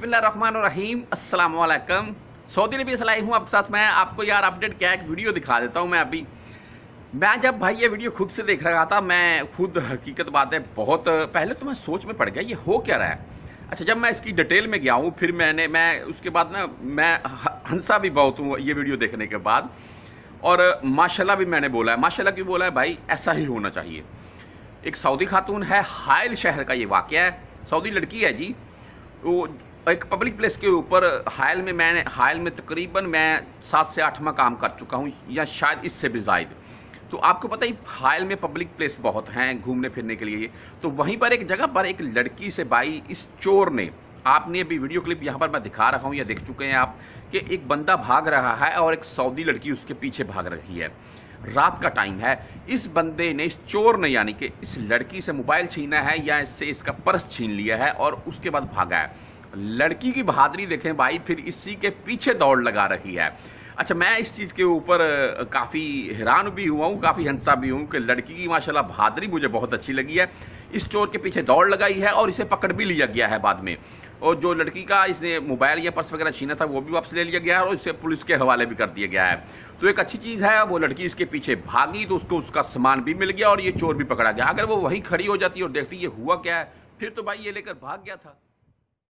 बिसमीम अल्लाम सऊदी अरबी से हूँ आपके साथ मैं आपको यार अपडेट क्या एक वीडियो दिखा देता हूँ मैं अभी मैं जब भाई ये वीडियो खुद से देख रहा था मैं खुद हकीकत बात है बहुत पहले तो मैं सोच में पड़ गया ये हो क्या रहा है अच्छा जब मैं इसकी डिटेल में गया हूँ फिर मैंने मैं उसके बाद ना मैं हंसा भी बहुत हूँ ये वीडियो देखने के बाद और माशाला भी मैंने बोला है माशाला क्यों बोला है भाई ऐसा ही होना चाहिए एक सऊदी खातून है हायल शहर का ये वाक़ है सऊदी लड़की है जी वो एक पब्लिक प्लेस के ऊपर हायल में मैंने हायल में तकरीबन मैं सात से माह काम कर चुका हूँ या शायद इससे भी जायद तो आपको पता ही हायल में पब्लिक प्लेस बहुत हैं घूमने फिरने के लिए तो वहीं पर एक जगह पर एक लड़की से बाई इस चोर ने आपने अभी वीडियो क्लिप यहाँ पर मैं दिखा रहा हूँ या देख चुके हैं आप कि एक बंदा भाग रहा है और एक सऊदी लड़की उसके पीछे भाग रही है रात का टाइम है इस बंदे ने इस चोर ने यानी कि इस लड़की से मोबाइल छीना है या इससे इसका पर्स छीन लिया है और उसके बाद भागा है लड़की की बहादुरी देखें भाई फिर इसी के पीछे दौड़ लगा रही है अच्छा मैं इस चीज़ के ऊपर काफ़ी हैरान भी हुआ हूँ काफ़ी हंसा भी हूँ कि लड़की की माशाल्लाह बहादुरी मुझे बहुत अच्छी लगी है इस चोर के पीछे दौड़ लगाई है और इसे पकड़ भी लिया गया है बाद में और जो लड़की का इसने मोबाइल या पर्स वगैरह छीना था वो भी वापस ले लिया गया है और इसे पुलिस के हवाले भी कर दिया गया है तो एक अच्छी चीज़ है वो लड़की इसके पीछे भागी तो उसको उसका सामान भी मिल गया और ये चोर भी पकड़ा गया अगर वो वहीं खड़ी हो जाती और देखती ये हुआ क्या है फिर तो भाई ये लेकर भाग गया था